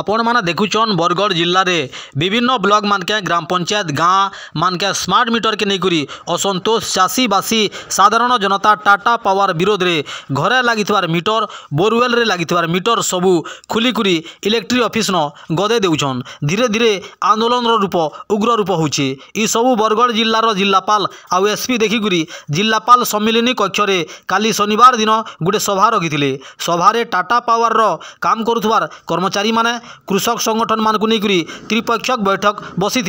ଆପଣମାନେ ଦେଖୁଛନ୍ ବରଗଡ଼ ଜିଲ୍ଲାରେ ବିଭିନ୍ନ ବ୍ଲକମାନକେ ଗ୍ରାମ ପଞ୍ଚାୟତ ଗାଁ ମାନକେ ସ୍ମାର୍ଟ ମିଟରକେ ନେଇକରି ଅସନ୍ତୋଷ ଚାଷୀବାସୀ ସାଧାରଣ ଜନତା ଟାଟା ପାୱାର ବିରୋଧରେ ଘରେ ଲାଗିଥିବାର ମିଟର ବୋରୱେଲରେ ଲାଗିଥିବାର ମିଟର ସବୁ ଖୋଲିକରି ଇଲେକ୍ଟ୍ରି ଅଫିସ୍ନ ଗଦେଇ ଦେଉଛନ୍ ଧୀରେ ଧୀରେ ଆନ୍ଦୋଳନର ରୂପ ଉଗ୍ର ରୂପ ହେଉଛି ଏସବୁ ବରଗଡ଼ ଜିଲ୍ଲାର ଜିଲ୍ଲାପାଳ ଆଉ ଏସ୍ପି ଦେଖିକରି ଜିଲ୍ଲାପାଳ ସମ୍ମିଳନୀ କକ୍ଷରେ କାଲି ଶନିବାର ଦିନ ଗୋଟେ ସଭା ରଖିଥିଲେ ସଭାରେ ଟାଟା ପାୱାରର କାମ କରୁଥିବାର କର୍ମଚାରୀମାନେ কৃষক সংগঠন মানুষ নেই ত্রিপক্ষক বৈঠক বসি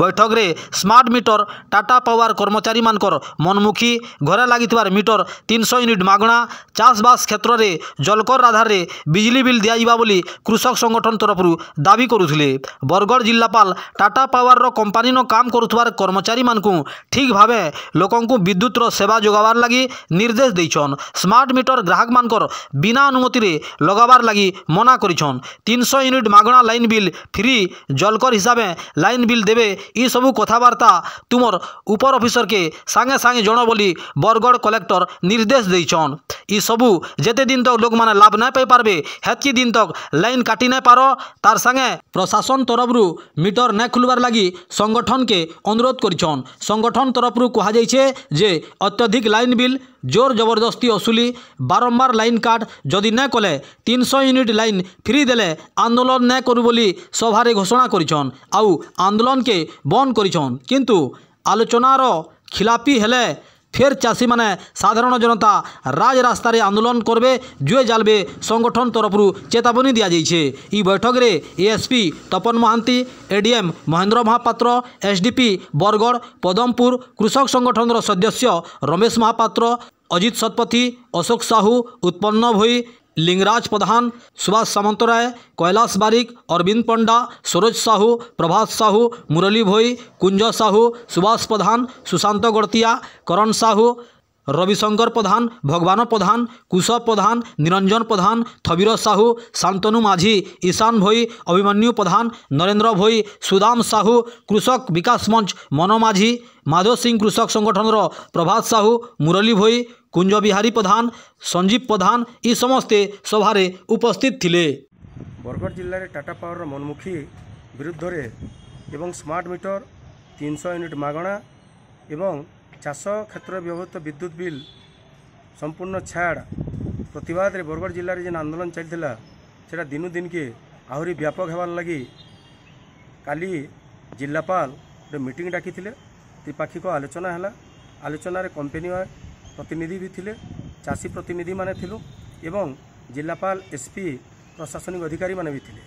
বৈঠকরে স্মার্ট মিটর টাটা পাওয়ার কর্মচারী মানকর মনমুখী ঘরে লাগিবার মিটর তিনশো ইউনিট মাগণা চাষবাস ক্ষেত্রে জলকর আধারে বিজলি বিল দিয়া বলে কৃষক সংগঠন তরফর দাবি করুলে বরগড় জেলাপাল টাটা পাওয়ার কোম্পানি কাম করুবার কর্মচারী মানুষ ঠিক ভাবে লোক বিদ্যুতর সেবা যোগাবার লাগি নির্দেশ দিয়েছন স্মার্ট মিটর গ্রাহক মানকর বিনা অনুমতিরে লগাবার লাগি মনা করেছন তিনশো ইউনিট মাগণা লাইন বিল ফ্রি জলকর হিসাবে লাইন বিল দেবে ইসবু কথাবার্তা তুমর উপর অফিসরকে সাগে সাগে জন বলি বরগড় কলেক্টর নির্দেশ দিয়েছন ইসবু যেতে দিন তক লোক মানে লাভ না পাই পারবে হেতকি দিন তক লাইন কাটি না পার তার সাথে প্রশাসন তরফরু মিটর না খুলবার লাগি সংগঠনকে অনুরোধ করছন সংগঠন তরফরু কুহযাইছে যে অত্যধিক লাইন বিল জোর জবরদস্তি অসুলি বারম্বার লাইন কাট যদি না কলে তিনশো ইউনিট লাইন ফ্রি দেলে আন্দোলন না করু বলে সভারে ঘোষণা করছন আউ আন্দোলনকে বন্ধ করছন কিন্তু আলোচনার খিলাপি হলে ফের চাষীমানে সাধারণ জনতা রাজরাস্তায় আন্দোলন করবে জুয়ে জালবে সংগঠন তরফর চেতাবনী দিয়াযাইছে এই বৈঠকরে ASP Tapan Mahanti ADM Mahendra Mahapatra SDP Bargarh Padampur কৃষক সংগঠনর সদস্য রমেশ মহাপাত্র অজিত শতপথী অশোক সাহু উৎপন্ন ভূই लिंगराज प्रधान सुभाष सामंतराय कैलाश बारिक अरविंद पंडा सरोज साहू प्रभात साहू मुरली भोई कुंज साहू सुभाष प्रधान सुशांत गड़तिया करण साहू रविशंकर प्रधान भगवान प्रधान कुशव प्रधान निरंजन प्रधान थबीर साहू शांतनु माझी ईशान भोई अभिमन्यु प्रधान नरेंद्र भोई सुदाम साहू कृषक विकास मंच मन माझी माधव सिंह कृषक संगठन प्रभात साहू मुरली भोई कुंज बिहारी प्रधान संजीव प्रधान ये समस्ते सभार उपस्थित थे बरगढ़ जिले में टाटा पावर मनमुखी विरुद्ध स्मार्ट मीटर तीन सौ यूनिट मगणा एवं ଚାଷ କ୍ଷେତ୍ରରେ ବ୍ୟବହୃତ ବିଦ୍ୟୁତ ବିଲ୍ ସମ୍ପୂର୍ଣ୍ଣ ଛାଡ଼ ପ୍ରତିବାଦରେ ବରଗଡ଼ ଜିଲ୍ଲାରେ ଯେନ୍ ଆନ୍ଦୋଳନ ଚାଲିଥିଲା ସେଟା ଦିନୁ ଦିନକେ ଆହୁରି ବ୍ୟାପକ ହେବାର୍ ଲାଗି କାଲି ଜିଲ୍ଲାପାଳ ଗୋଟେ ମିଟିଂ ଡାକିଥିଲେ ତ୍ରିପାକ୍ଷିକ ଆଲୋଚନା ହେଲା ଆଲୋଚନାରେ କମ୍ପାନୀ ପ୍ରତିନିଧି ବି ଥିଲେ ଚାଷୀ ପ୍ରତିନିଧିମାନେ ଥିଲୁ ଏବଂ ଜିଲ୍ଲାପାଳ ଏସ୍ପି ପ୍ରଶାସନିକ ଅଧିକାରୀମାନେ ବି ଥିଲେ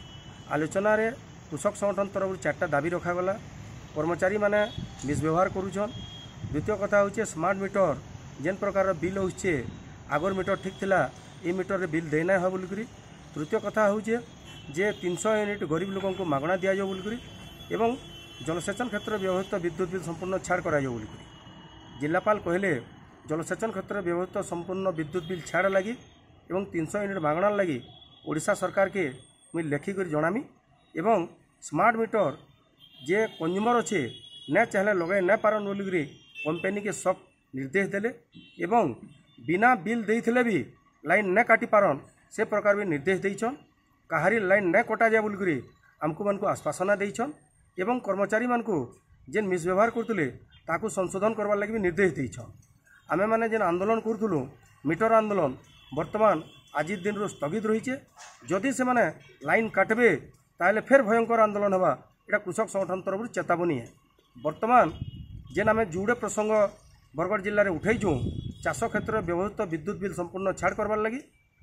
ଆଲୋଚନାରେ କୃଷକ ସଂଗଠନ ତରଫରୁ ଚାରିଟା ଦାବି ରଖାଗଲା କର୍ମଚାରୀମାନେ ମିସବ୍ୟବହାର କରୁଛନ୍ দ্বিতীয় কথা হচ্ছে স্মার্ট মিটর যেন প্রকার বিল হচ্ছে আগর মিটর ঠিক লা এই মিটরের বিল দেই না বলিকি তৃতীয় কথা হচ্ছে যে তিনশো ইউনিট গরিব লোক মাগণা দিয়া যাব বলিকি এবং জলসেচন ক্ষেত্রে ব্যবহৃত বিদ্যুৎ বিল সম্পূর্ণ ছাড় করা যাব বলিকি জেলাপাল কহিলে জলসেচন ক্ষেত্রে ব্যবহৃত সম্পূর্ণ বিদ্যুৎ বিল ছাড় লাগি এবং তিনশো ইউনিট মাগণার লাগি ଓଡ଼ିଶା ସରକାରକେ ମୁଇଁ ଲେଖିକରି ଜଣାମି ଏବଂ ସ୍ମାର୍ଟ ମିଟର ଯେ କଞ୍ଜୁମର ଅଛେ ନାଇଁ ଚାହିଁଲେ ଲଗେଇ ନାଇଁ ପାରନ୍ ବୋଲିକିରି କମ୍ପାନୀକେ ସକ୍ ନିର୍ଦ୍ଦେଶ ଦେଲେ ଏବଂ ବିନା ବିଲ୍ ଦେଇଥିଲେ ବି ଲାଇନ୍ ନାଇଁ କାଟିପାରନ୍ ସେ ପ୍ରକାର ବି ନିର୍ଦ୍ଦେଶ ଦେଇଛନ୍ କାହାରି ଲାଇନ୍ ନାଇଁ କଟାଯାଏ ବୋଲିକରି ଆମକୁ ମାନଙ୍କୁ ଆଶ୍ୱାସନା ଦେଇଛନ୍ ଏବଂ କର୍ମଚାରୀମାନଙ୍କୁ ଯେନ୍ ମିସବ୍ୟବହାର କରୁଥିଲେ ତାକୁ ସଂଶୋଧନ କରବାର୍ ଲାଗି ବି ନିର୍ଦ୍ଦେଶ ଦେଇଛନ୍ ଆମେମାନେ ଯେନ୍ ଆନ୍ଦୋଳନ କରୁଥିଲୁ ମିଟର ଆନ୍ଦୋଳନ ବର୍ତ୍ତମାନ ଆଜି ଦିନରୁ ସ୍ଥଗିତ ରହିଛେ ଯଦି ସେମାନେ ଲାଇନ୍ କାଟବେ ତାହେଲେ ଫେର୍ ଭୟଙ୍କର ଆନ୍ଦୋଳନ ହେବା ଏଇଟା କୃଷକ ସଂଗଠନ ତରଫରୁ ଚେତାବନୀ ହେ ବର୍ତ୍ତମାନ যেন আমি যুড়ে প্রসঙ্গ বরগড় জেলার উঠাইছু চাষ ক্ষেত্রে ব্যবহৃত বিদ্যুৎ বিল সম্পূর্ণ ছাড় করবার লাগি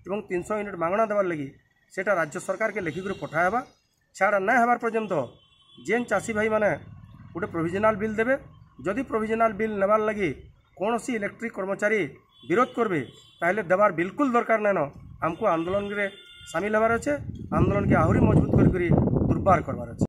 এবং তিনশো ইউনিট মাগণা দেবার লাগি সেটা রাজ্য সরকারকে লেখিকি পঠা হবা ছাড় না হবার পর্যন্ত যেন চাষী ভাই মানে গোটে প্রোভিজনাল বিল দেবে যদি প্রোভিজনাল বিল নেবার লাগি কৌশি ইলেকট্রিক কর্মচারী বিরোধ করবে তাহলে দেবার বিলকুল দরকার নেন আমি আন্দোলনরে সামিল হবার আছে আন্দোলনকে আহরি মজবুত করি দুর্বার করবার আছে